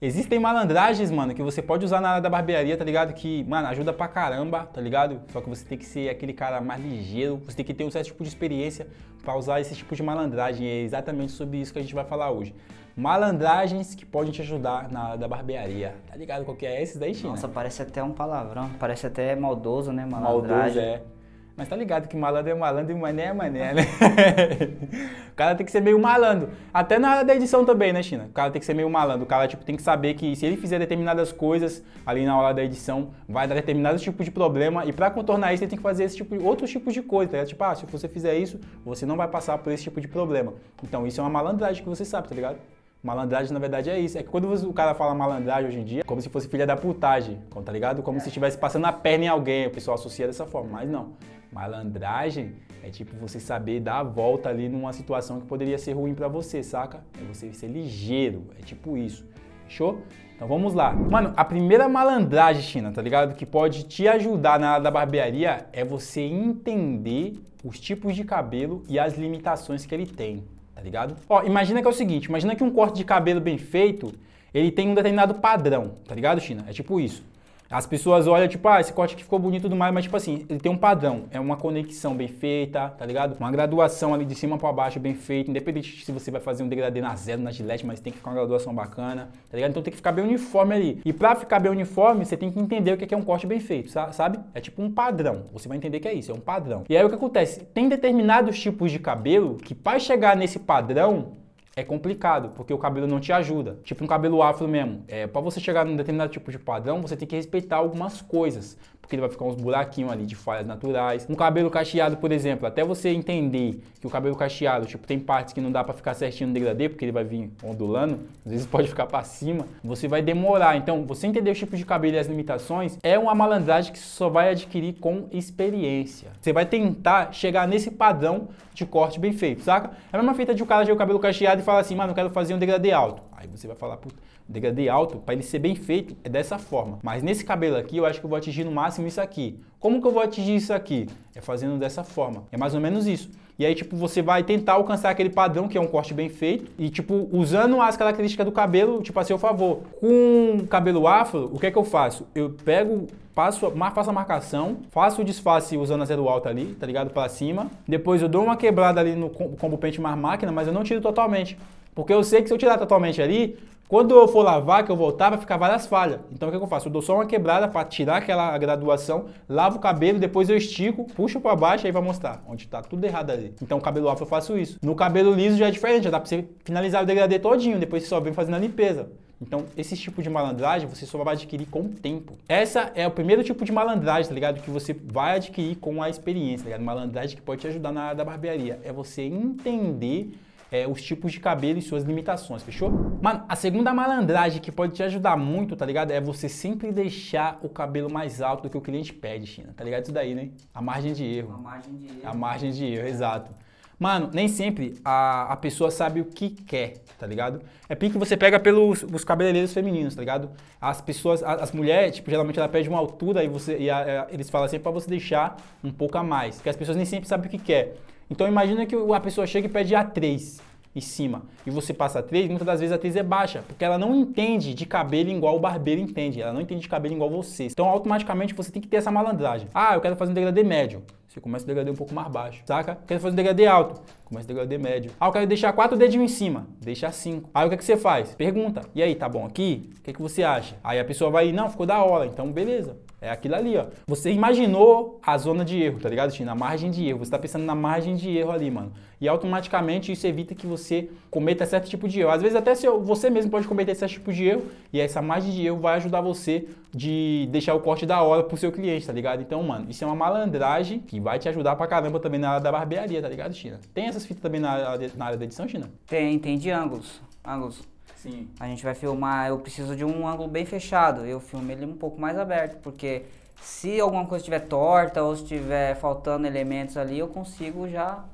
Existem malandragens, mano, que você pode usar na área da barbearia, tá ligado? Que, mano, ajuda pra caramba, tá ligado? Só que você tem que ser aquele cara mais ligeiro, você tem que ter um certo tipo de experiência para usar esse tipo de malandragem. É exatamente sobre isso que a gente vai falar hoje. Malandragens que podem te ajudar na área da barbearia, tá ligado? Qual que é esses daí, China? Nossa, parece até um palavrão, parece até maldoso, né? Malandragem. Maldoso, é. Mas tá ligado que malandro é malandro e mané é mané, né? o cara tem que ser meio malandro. Até na hora da edição também, né, China? O cara tem que ser meio malandro. O cara, tipo, tem que saber que se ele fizer determinadas coisas ali na hora da edição, vai dar determinado tipo de problema. E para contornar isso, ele tem que fazer esse tipo de outros tipos de coisa. Tá? Tipo, ah, se você fizer isso, você não vai passar por esse tipo de problema. Então, isso é uma malandragem que você sabe, tá ligado? Malandragem, na verdade, é isso. É que quando o cara fala malandragem hoje em dia, como se fosse filha da putagem, tá ligado? Como se estivesse passando a perna em alguém. O pessoal associa dessa forma, mas não. Malandragem é tipo você saber dar a volta ali numa situação que poderia ser ruim para você, saca? É você ser ligeiro, é tipo isso. Fechou? Então vamos lá. Mano, a primeira malandragem, China, tá ligado? Que pode te ajudar na área da barbearia é você entender os tipos de cabelo e as limitações que ele tem, tá ligado? Ó, imagina que é o seguinte, imagina que um corte de cabelo bem feito, ele tem um determinado padrão, tá ligado, China? É tipo isso. As pessoas olham, tipo, ah, esse corte aqui ficou bonito e tudo mais, mas, tipo assim, ele tem um padrão. É uma conexão bem feita, tá ligado? Uma graduação ali de cima para baixo bem feita, independente se você vai fazer um degradê na zero, na gilete, mas tem que ficar uma graduação bacana, tá ligado? Então tem que ficar bem uniforme ali. E pra ficar bem uniforme, você tem que entender o que é, é um corte bem feito, sabe? É tipo um padrão. Você vai entender que é isso, é um padrão. E aí o que acontece? Tem determinados tipos de cabelo que, para chegar nesse padrão, é complicado, porque o cabelo não te ajuda. Tipo um cabelo afro mesmo. É, para você chegar num determinado tipo de padrão, você tem que respeitar algumas coisas porque ele vai ficar uns buraquinhos ali de falhas naturais. Um cabelo cacheado, por exemplo, até você entender que o cabelo cacheado, tipo, tem partes que não dá para ficar certinho no degradê, porque ele vai vir ondulando, às vezes pode ficar para cima, você vai demorar. Então, você entender o tipo de cabelo e as limitações é uma malandragem que só vai adquirir com experiência. Você vai tentar chegar nesse padrão de corte bem feito, saca? É a mesma feita de um cara ter o cabelo cacheado e falar assim, mas eu quero fazer um degradê alto. Aí você vai falar, puta, degradê alto, para ele ser bem feito, é dessa forma. Mas nesse cabelo aqui, eu acho que eu vou atingir no máximo isso aqui. Como que eu vou atingir isso aqui? É fazendo dessa forma. É mais ou menos isso. E aí, tipo, você vai tentar alcançar aquele padrão, que é um corte bem feito, e, tipo, usando as características do cabelo, tipo, a seu favor. Com cabelo afro, o que é que eu faço? Eu pego, passo, faço a marcação, faço o disfarce usando a zero alta ali, tá ligado? Pra cima. Depois eu dou uma quebrada ali no combo pente mais máquina, mas eu não tiro totalmente. Porque eu sei que se eu tirar totalmente ali, quando eu for lavar, que eu voltar, vai ficar várias falhas. Então o que, eu faço? Eu dou só uma quebrada para tirar aquela graduação, lavo o cabelo, depois eu estico, puxo para baixo e vai mostrar onde está tudo errado ali. Então o cabelo afro eu faço isso. No cabelo liso já é diferente, já dá para você finalizar o degradê todinho, depois você só vem fazendo a limpeza. Então, esse tipo de malandragem você só vai adquirir com o tempo. Essa é o primeiro tipo de malandragem, tá ligado? Que você vai adquirir com a experiência, tá ligado? Malandragem que pode te ajudar na área da barbearia. É você entender é, os tipos de cabelo e suas limitações, fechou? Mano, a segunda malandragem que pode te ajudar muito, tá ligado? É você sempre deixar o cabelo mais alto do que o cliente pede, China. Tá ligado isso daí, né? A margem de erro. A margem de erro. A margem de erro, exato. Mano, nem sempre a, a pessoa sabe o que quer, tá ligado? É porque você pega pelos os cabeleireiros femininos, tá ligado? As pessoas, as, as mulheres, tipo, geralmente ela pede uma altura e, você, e a, a, é, eles falam sempre assim, é pra você deixar um pouco a mais. Porque as pessoas nem sempre sabem o que quer. Então imagina que a pessoa chega e pede A3 em cima e você passa a 3, muitas das vezes a 3 é baixa, porque ela não entende de cabelo igual o barbeiro entende, ela não entende de cabelo igual você. Então automaticamente você tem que ter essa malandragem. Ah, eu quero fazer um degradê médio. Você começa o degradê um pouco mais baixo, saca? Quer fazer um degradê alto? Começa o degradê médio. Ah, eu quero deixar quatro dedinhos em cima. Deixa cinco. Aí o que, é que você faz? Pergunta. E aí, tá bom aqui? O que, é que você acha? Aí a pessoa vai, não, ficou da hora. Então, beleza. É aquilo ali, ó. Você imaginou a zona de erro, tá ligado, Tim? Na margem de erro. Você tá pensando na margem de erro ali, mano. E automaticamente isso evita que você cometa certo tipo de erro. Às vezes até você mesmo pode cometer certo tipo de erro e essa margem de erro vai ajudar você de deixar o corte da hora pro seu cliente, tá ligado? Então, mano, isso é uma malandragem que vai te ajudar pra caramba também na área da barbearia, tá ligado, China? Tem essas fitas também na, área na área da edição, China? Tem, tem de ângulos. Ângulos. Sim. A gente vai filmar, eu preciso de um ângulo bem fechado. Eu filmo ele um pouco mais aberto, porque se alguma coisa estiver torta ou estiver faltando elementos ali, eu consigo já.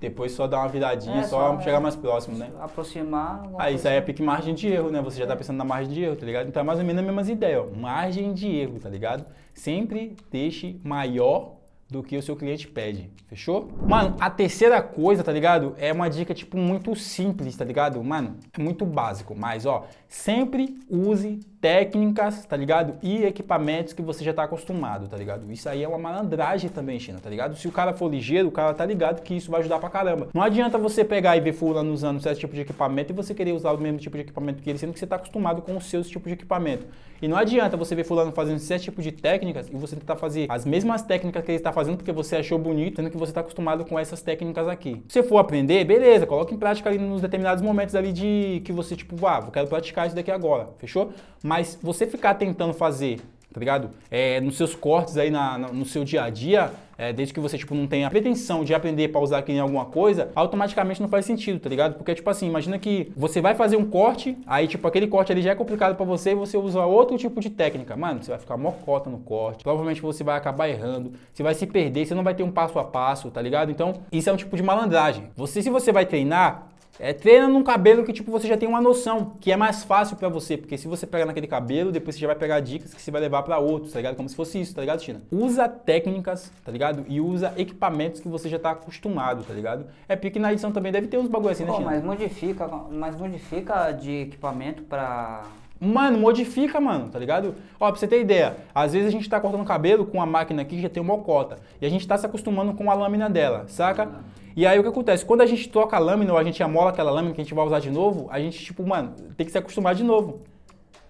Depois só dar uma viradinha, é, só, só chegar mais próximo, né? Aproximar. Aí isso aí é pique margem de erro, né? Você já tá pensando na margem de erro, tá ligado? Então é mais ou menos a mesma ideia, ó. Margem de erro, tá ligado? Sempre deixe maior do que o seu cliente pede, fechou? Mano, a terceira coisa, tá ligado? É uma dica, tipo, muito simples, tá ligado? Mano, é muito básico, mas, ó, sempre use técnicas, tá ligado? E equipamentos que você já tá acostumado, tá ligado? Isso aí é uma malandragem também, China, tá ligado? Se o cara for ligeiro, o cara tá ligado que isso vai ajudar pra caramba. Não adianta você pegar e ver fulano usando certo tipo de equipamento e você querer usar o mesmo tipo de equipamento que ele, sendo que você tá acostumado com os seus tipos de equipamento. E não adianta você ver fulano fazendo certo tipo de técnicas e você tentar fazer as mesmas técnicas que ele está fazendo porque você achou bonito, sendo que você tá acostumado com essas técnicas aqui. Se for aprender, beleza, coloca em prática ali nos determinados momentos ali de que você tipo, ah, vou quero praticar isso daqui agora, fechou? Mas você ficar tentando fazer, tá ligado? É, nos seus cortes aí, na, na, no seu dia a dia, é, desde que você tipo, não tenha pretensão de aprender para usar aqui em alguma coisa, automaticamente não faz sentido, tá ligado? Porque, tipo assim, imagina que você vai fazer um corte, aí, tipo, aquele corte ali já é complicado para você e você usa outro tipo de técnica. Mano, você vai ficar mocota no corte, provavelmente você vai acabar errando, você vai se perder, você não vai ter um passo a passo, tá ligado? Então, isso é um tipo de malandragem. Você, se você vai treinar, é, treina num cabelo que tipo você já tem uma noção, que é mais fácil para você, porque se você pegar naquele cabelo, depois você já vai pegar dicas que você vai levar para outros, tá ligado? Como se fosse isso, tá ligado, China Usa técnicas, tá ligado? E usa equipamentos que você já tá acostumado, tá ligado? É porque na edição também deve ter uns bagulho assim, né, Pô, mas modifica, mas modifica de equipamento para Mano, modifica, mano, tá ligado? Ó, pra você ter ideia, às vezes a gente tá cortando o cabelo com a máquina aqui que já tem uma cota. E a gente tá se acostumando com a lâmina dela, saca? E aí o que acontece? Quando a gente troca a lâmina ou a gente amola aquela lâmina que a gente vai usar de novo, a gente, tipo, mano, tem que se acostumar de novo.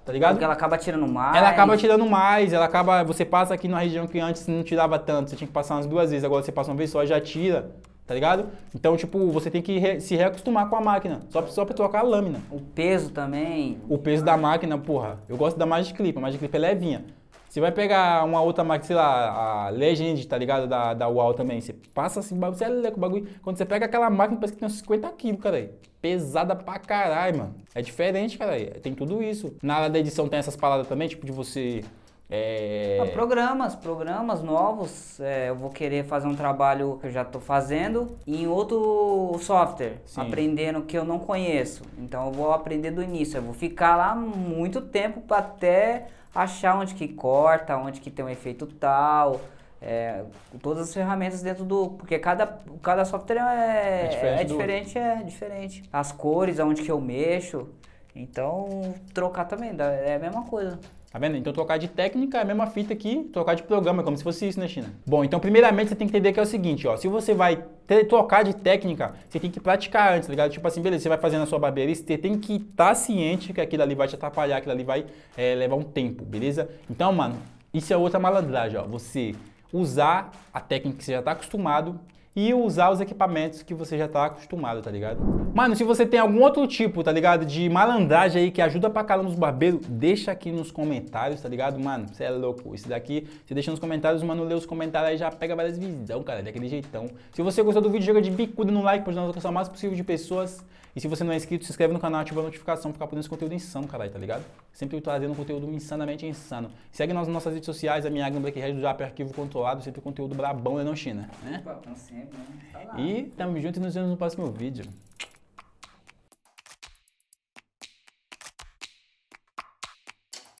Tá ligado? Porque ela acaba tirando mais. Ela acaba tirando mais, ela acaba. Você passa aqui numa região que antes não tirava tanto, você tinha que passar umas duas vezes, agora você passa uma vez só e já tira tá ligado? Então, tipo, você tem que re se reacostumar com a máquina, só, pra, só pra trocar a lâmina. O peso também. O peso da máquina, porra. Eu gosto da Magic Clip, a Magic Clip é levinha. Você vai pegar uma outra máquina, sei lá, a Legend, tá ligado? Da, da UAU também. Você passa assim, você é leco o bagulho. Quando você pega aquela máquina, parece que tem uns 50 quilos, cara. Pesada pra caralho, mano. É diferente, cara. Tem tudo isso. Na área da edição tem essas paradas também, tipo de você é... Ah, programas, programas novos. É, eu vou querer fazer um trabalho que eu já estou fazendo em outro software, Sim. aprendendo que eu não conheço. Então eu vou aprender do início. Eu vou ficar lá muito tempo para até achar onde que corta, onde que tem um efeito tal. É, todas as ferramentas dentro do. Porque cada, cada software é, é diferente, é diferente, é diferente. As cores, aonde que eu mexo. Então, trocar também, é a mesma coisa. Tá vendo? Então trocar de técnica é a mesma fita que trocar de programa, como se fosse isso, né, China? Bom, então primeiramente você tem que entender que é o seguinte, ó. Se você vai trocar de técnica, você tem que praticar antes, tá ligado? Tipo assim, beleza, você vai fazendo a sua barbearista você tem que estar tá ciente que aquilo ali vai te atrapalhar, aquilo ali vai é, levar um tempo, beleza? Então, mano, isso é outra malandragem, ó. Você usar a técnica que você já está acostumado e usar os equipamentos que você já está acostumado, tá ligado? Mano, se você tem algum outro tipo, tá ligado, de malandragem aí que ajuda pra caramba os barbeiros, deixa aqui nos comentários, tá ligado? Mano, você é louco. Esse daqui, você deixa nos comentários, mano, lê os comentários aí já pega várias visão, cara, daquele jeitão. Se você gostou do vídeo, joga de bicuda no like pra ajudar a alcançar o mais possível de pessoas. E se você não é inscrito, se inscreve no canal, ativa a notificação, ficar podendo esse conteúdo insano, caralho, tá ligado? Sempre trazendo conteúdo insanamente insano. Segue nós nas nossas redes sociais, a minha Agna Black do Jap Arquivo Controlado, sempre conteúdo brabão, né não, China? Né? sempre. Né? Tá e tamo junto e nos vemos no próximo vídeo.